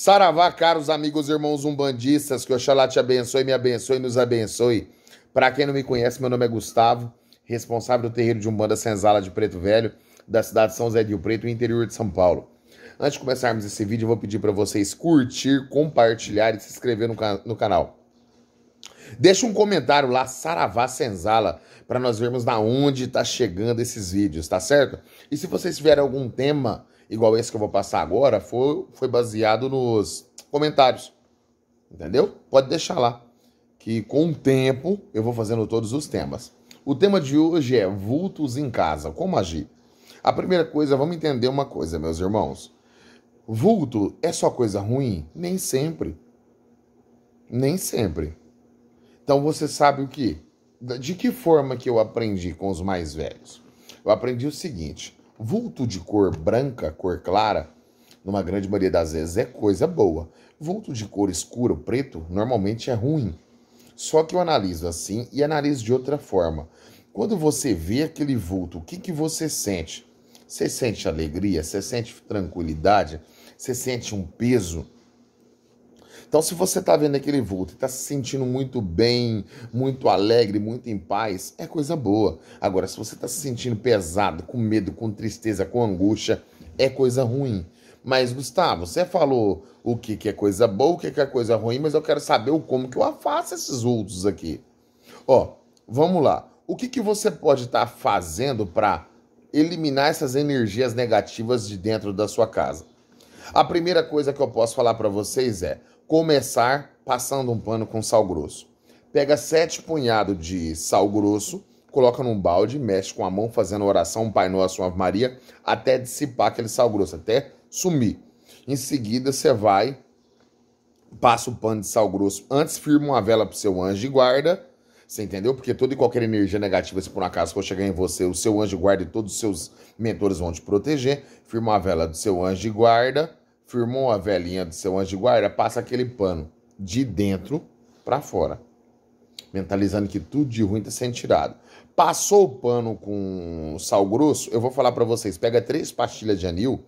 Saravá, caros amigos, irmãos umbandistas, que Oxalá te abençoe, me abençoe e nos abençoe. Para quem não me conhece, meu nome é Gustavo, responsável do terreiro de Umbanda Senzala de Preto Velho, da cidade de São Zé do Preto, interior de São Paulo. Antes de começarmos esse vídeo, eu vou pedir para vocês curtir, compartilhar e se inscrever no, can no canal. Deixa um comentário lá, Saravá Senzala, para nós vermos da onde está chegando esses vídeos, tá certo? E se vocês tiverem algum tema igual esse que eu vou passar agora, foi, foi baseado nos comentários. Entendeu? Pode deixar lá. Que com o tempo eu vou fazendo todos os temas. O tema de hoje é vultos em casa, como agir. A primeira coisa, vamos entender uma coisa, meus irmãos. Vulto é só coisa ruim? Nem sempre. Nem sempre. Então você sabe o que? De que forma que eu aprendi com os mais velhos? Eu aprendi o seguinte: Vulto de cor branca, cor clara, numa grande maioria das vezes é coisa boa. Vulto de cor escura, preto, normalmente é ruim. Só que eu analiso assim e analiso de outra forma. Quando você vê aquele vulto, o que, que você sente? Você sente alegria? Você sente tranquilidade? Você sente um peso? Então, se você está vendo aquele vulto e está se sentindo muito bem, muito alegre, muito em paz, é coisa boa. Agora, se você está se sentindo pesado, com medo, com tristeza, com angústia, é coisa ruim. Mas, Gustavo, você falou o que, que é coisa boa, o que, que é coisa ruim, mas eu quero saber o como que eu afasto esses vultos aqui. Ó, vamos lá. O que, que você pode estar tá fazendo para eliminar essas energias negativas de dentro da sua casa? A primeira coisa que eu posso falar para vocês é começar passando um pano com sal grosso. Pega sete punhados de sal grosso, coloca num balde, mexe com a mão, fazendo oração, um Pai Nosso, uma Ave Maria, até dissipar aquele sal grosso, até sumir. Em seguida, você vai, passa o pano de sal grosso, antes firma uma vela pro seu anjo de guarda, você entendeu? Porque toda e qualquer energia negativa, se por um acaso for chegar em você, o seu anjo de guarda e todos os seus mentores vão te proteger. Firma a vela do seu anjo de guarda firmou a velhinha do seu anjo de guarda, passa aquele pano de dentro para fora, mentalizando que tudo de ruim está sendo tirado. Passou o pano com sal grosso, eu vou falar para vocês, pega três pastilhas de anil,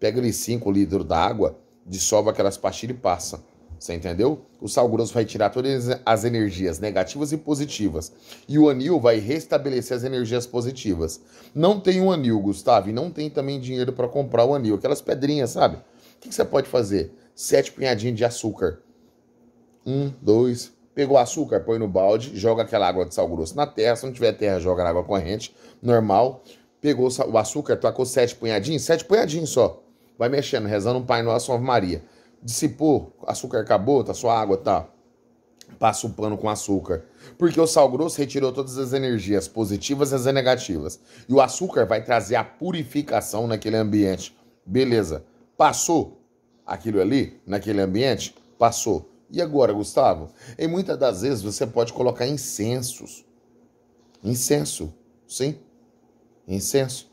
pega ali cinco litros d'água, dissolve aquelas pastilhas e passa. Você entendeu? O sal grosso vai tirar todas as energias negativas e positivas. E o anil vai restabelecer as energias positivas. Não tem um anil, Gustavo, e não tem também dinheiro para comprar o anil. Aquelas pedrinhas, sabe? O que você pode fazer? Sete punhadinhas de açúcar. Um, dois. Pegou açúcar, põe no balde, joga aquela água de sal grosso na terra. Se não tiver terra, joga na água corrente, normal. Pegou o açúcar, tacou sete punhadinhos, sete punhadinhos só. Vai mexendo, rezando um Pai Nosso, Ave Maria. Dissipou, açúcar acabou, tá sua água, tá? passa o pano com açúcar. Porque o sal grosso retirou todas as energias positivas e as negativas. E o açúcar vai trazer a purificação naquele ambiente. Beleza. Passou aquilo ali, naquele ambiente? Passou. E agora, Gustavo? Em muitas das vezes você pode colocar incensos. Incenso, sim? Incenso.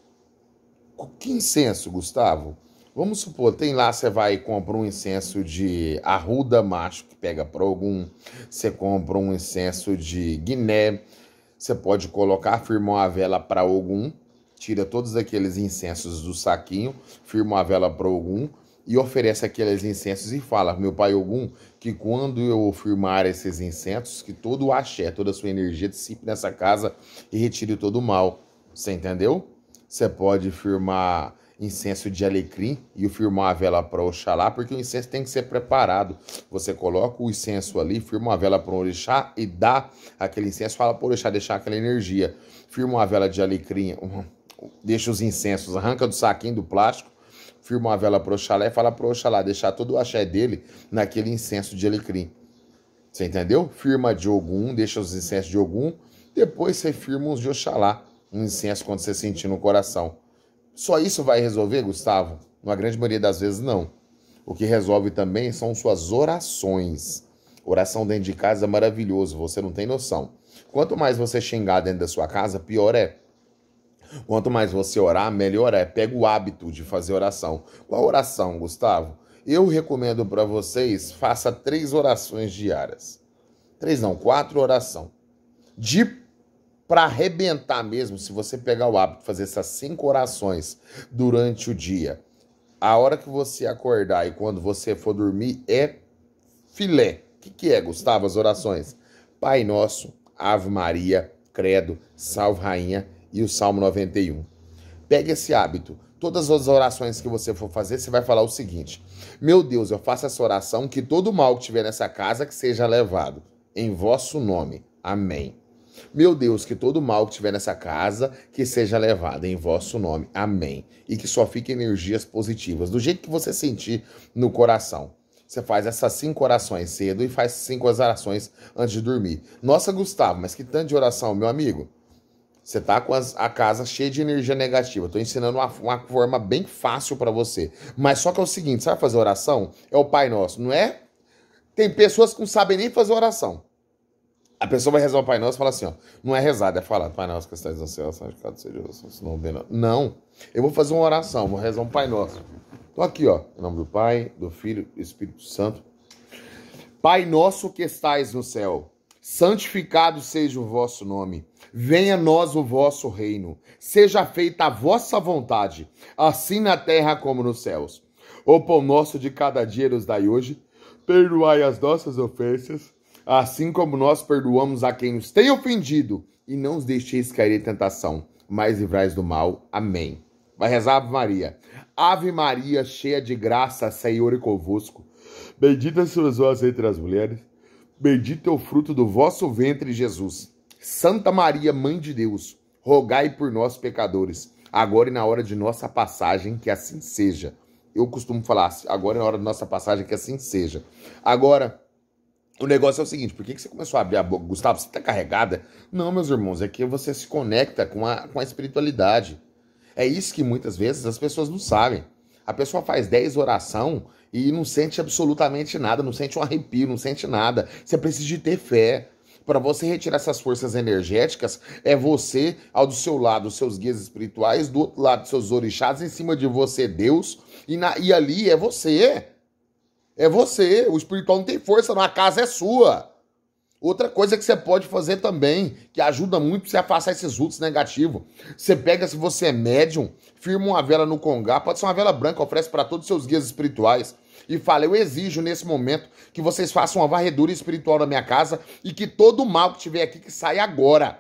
Que incenso, Gustavo? Vamos supor, tem lá, você vai e compra um incenso de arruda macho, que pega para algum. Você compra um incenso de guiné. Você pode colocar, firmar uma vela para algum tira todos aqueles incensos do saquinho, firma uma vela para Ogum e oferece aqueles incensos e fala: Meu pai Ogum, que quando eu firmar esses incensos, que todo o axé, toda a sua energia dissipe nessa casa e retire todo o mal. Você entendeu? Você pode firmar incenso de alecrim e o firmar a vela para Oxalá, porque o incenso tem que ser preparado. Você coloca o incenso ali, firma uma vela para o Orixá e dá aquele incenso, fala para o Orixá deixar aquela energia. Firma uma vela de alecrim, deixa os incensos, arranca do saquinho do plástico, firma uma vela pro Oxalá e fala pro Oxalá deixar todo o axé dele naquele incenso de Alecrim. Você entendeu? Firma de Ogum, deixa os incensos de Ogum, depois você firma uns de Oxalá, um incenso quando você sentir no coração. Só isso vai resolver, Gustavo? Na grande maioria das vezes, não. O que resolve também são suas orações. Oração dentro de casa é maravilhoso, você não tem noção. Quanto mais você xingar dentro da sua casa, pior é. Quanto mais você orar, melhor é. Pega o hábito de fazer oração. Qual oração, Gustavo? Eu recomendo para vocês, faça três orações diárias. Três não, quatro oração. De para arrebentar mesmo, se você pegar o hábito de fazer essas cinco orações durante o dia, a hora que você acordar e quando você for dormir é filé. O que, que é, Gustavo, as orações? Pai Nosso, Ave Maria, Credo, Salve Rainha e o Salmo 91. Pegue esse hábito. Todas as orações que você for fazer, você vai falar o seguinte: Meu Deus, eu faço essa oração que todo mal que tiver nessa casa que seja levado em vosso nome. Amém. Meu Deus, que todo mal que tiver nessa casa, que seja levado em vosso nome. Amém. E que só fiquem energias positivas, do jeito que você sentir no coração. Você faz essas cinco orações cedo e faz cinco orações antes de dormir. Nossa, Gustavo, mas que tanto de oração, meu amigo. Você está com as, a casa cheia de energia negativa. Estou ensinando uma, uma forma bem fácil para você. Mas só que é o seguinte, sabe fazer oração? É o Pai Nosso, não é? Tem pessoas que não sabem nem fazer oração. A pessoa vai rezar o Pai Nosso e fala assim, ó, não é rezado, é falar, Pai Nosso que estás no céu, santificado seja o seu Não, eu vou fazer uma oração, vou rezar um Pai Nosso. Estou aqui, ó, em nome do Pai, do Filho, do Espírito Santo. Pai Nosso que estais no céu, santificado seja o vosso nome. Venha a nós o vosso reino. Seja feita a vossa vontade, assim na terra como nos céus. O pão nosso de cada dia nos dai hoje. Perdoai as nossas ofensas, assim como nós perdoamos a quem nos tem ofendido. E não os deixeis cair em tentação, mas livrais do mal. Amém. Vai rezar Ave Maria. Ave Maria, cheia de graça, Senhor é convosco. Bendita sois vós entre as mulheres. Bendito é o fruto do vosso ventre, Jesus. Santa Maria, Mãe de Deus, rogai por nós, pecadores, agora e na hora de nossa passagem, que assim seja. Eu costumo falar, agora e na hora de nossa passagem, que assim seja. Agora, o negócio é o seguinte: por que, que você começou a abrir a boca? Gustavo, você está carregada? Não, meus irmãos, é que você se conecta com a, com a espiritualidade. É isso que muitas vezes as pessoas não sabem. A pessoa faz 10 oração e não sente absolutamente nada, não sente um arrepio, não sente nada. Você precisa de ter fé. Para você retirar essas forças energéticas, é você, ao do seu lado, os seus guias espirituais, do outro lado, seus orixás, em cima de você, Deus, e, na, e ali é você. É você. O espiritual não tem força, na a casa é sua. Outra coisa que você pode fazer também, que ajuda muito você afastar esses rutos negativos. Você pega, se você é médium, firma uma vela no congá, pode ser uma vela branca, oferece para todos os seus guias espirituais. E fala: Eu exijo nesse momento que vocês façam uma varredura espiritual na minha casa e que todo mal que tiver aqui que saia agora.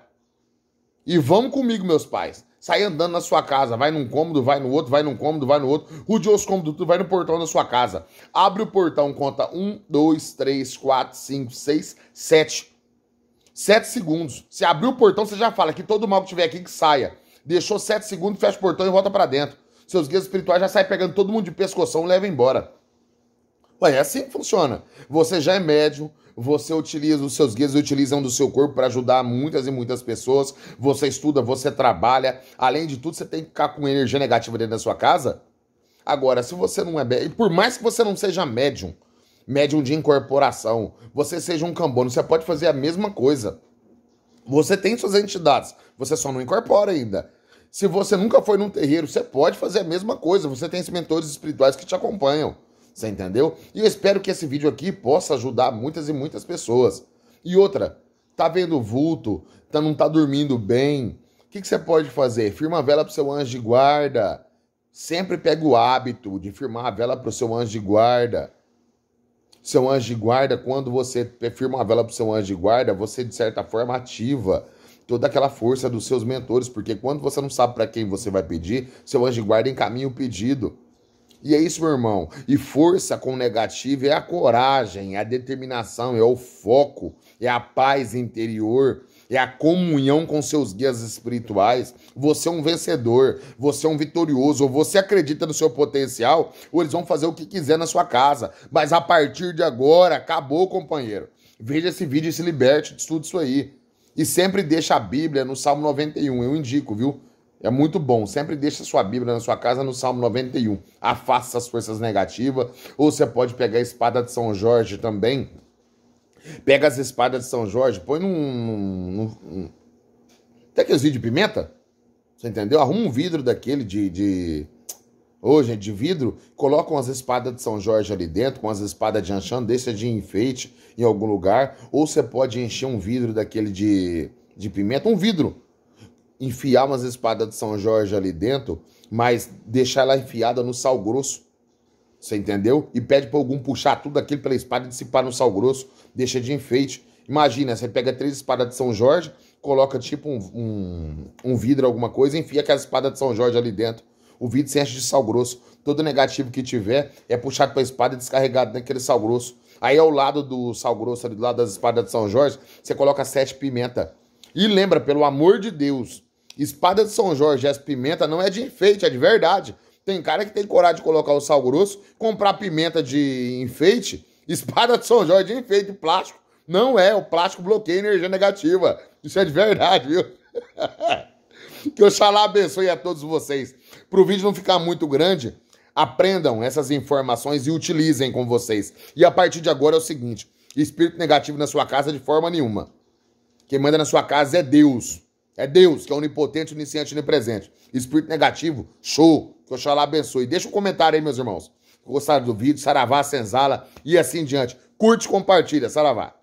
E vamos comigo, meus pais sair andando na sua casa. Vai num cômodo, vai no outro, vai num cômodo, vai no outro. Rodeou os cômodos, vai no portão da sua casa. Abre o portão, conta 1, 2, 3, 4, 5, 6, 7. 7 segundos. Se abriu o portão, você já fala que todo mal que tiver aqui que saia. Deixou 7 segundos, fecha o portão e volta para dentro. Seus guias espirituais já saem pegando todo mundo de pescoção e leva embora. Ué, é assim que funciona. Você já é médium, você utiliza os seus guias, utilizam do seu corpo para ajudar muitas e muitas pessoas. Você estuda, você trabalha. Além de tudo, você tem que ficar com energia negativa dentro da sua casa. Agora, se você não é médium, por mais que você não seja médium, médium de incorporação, você seja um cambono, você pode fazer a mesma coisa. Você tem suas entidades, você só não incorpora ainda. Se você nunca foi num terreiro, você pode fazer a mesma coisa. Você tem mentores espirituais que te acompanham. Você entendeu? E eu espero que esse vídeo aqui possa ajudar muitas e muitas pessoas. E outra, tá vendo vulto, tá, não tá dormindo bem, o que, que, você pode fazer? Firma a vela pro seu anjo de guarda. Sempre pega o hábito de firmar a vela pro seu anjo de guarda. Seu anjo de guarda, quando você firma a vela pro seu anjo de guarda, você de certa forma ativa toda aquela força dos seus mentores, porque quando você não sabe para quem você vai pedir, seu anjo de guarda encaminha o pedido. E é isso, meu irmão. E força com negativo é a coragem, é a determinação, é o foco, é a paz interior, é a comunhão com seus guias espirituais. Você é um vencedor, você é um vitorioso, ou você acredita no seu potencial, ou eles vão fazer o que quiser na sua casa. Mas a partir de agora, acabou, companheiro. Veja esse vídeo e se liberte de tudo isso aí. E sempre deixa a Bíblia no Salmo 91, eu indico, viu? É muito bom. Sempre deixa sua Bíblia na sua casa no Salmo 91. Afasta as forças negativas. Ou você pode pegar a espada de São Jorge também. Pega as espadas de São Jorge, põe num. num, num... Até aqueles vídeos de pimenta. Você entendeu? Arruma um vidro daquele de. de... Hoje, oh, de vidro, colocam as espadas de São Jorge ali dentro, com as espadas de Anchan, deixa de enfeite em algum lugar, ou você pode encher um vidro daquele de, de pimenta, um vidro, enfiar umas espadas de São Jorge ali dentro, mas deixar ela enfiada no sal grosso. Você entendeu? E pede para algum puxar tudo aquilo pela espada e dissipar no sal grosso, deixa de enfeite. Imagina, você pega três espadas de São Jorge, coloca tipo um, um, um vidro, alguma coisa, enfia aquela espada de São Jorge ali dentro. O vidro se enche de sal grosso. Todo negativo que tiver é puxado para a espada e descarregado naquele sal grosso. Aí ao lado do sal grosso, ali do lado das espadas de São Jorge, você coloca sete pimenta. E lembra, pelo amor de Deus, Espada de São Jorge, essa pimenta não é de enfeite, é de verdade. Tem cara que tem coragem de colocar o sal grosso, comprar pimenta de enfeite, espada de São Jorge de enfeite, plástico. Não é, o plástico bloqueia energia negativa. Isso é de verdade, viu? que Oxalá abençoe a todos vocês. Para o vídeo não ficar muito grande, aprendam essas informações e utilizem com vocês. E a partir de agora é o seguinte: espírito negativo na sua casa de forma nenhuma. Quem manda na sua casa é Deus. É Deus, que é onipotente, onisciente, onipresente. Espírito negativo, show. Que Oxalá abençoe. Deixa um comentário aí, meus irmãos. Gostaram do vídeo, saravá, senzala e assim diante. Curte, compartilha, saravá.